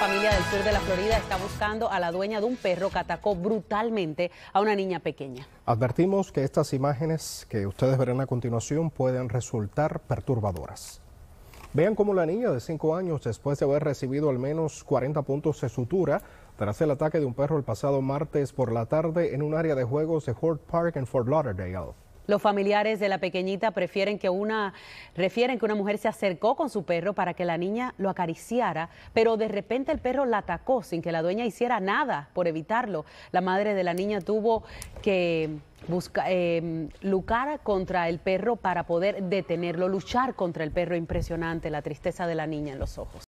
familia del sur de la Florida está buscando a la dueña de un perro que atacó brutalmente a una niña pequeña. Advertimos que estas imágenes que ustedes verán a continuación pueden resultar perturbadoras. Vean cómo la niña de 5 años, después de haber recibido al menos 40 puntos de sutura, tras el ataque de un perro el pasado martes por la tarde en un área de juegos de Hort Park en Fort Lauderdale. Los familiares de la pequeñita prefieren que una, refieren que una mujer se acercó con su perro para que la niña lo acariciara, pero de repente el perro la atacó sin que la dueña hiciera nada por evitarlo. La madre de la niña tuvo que buscar eh, luchar contra el perro para poder detenerlo, luchar contra el perro. Impresionante la tristeza de la niña en los ojos.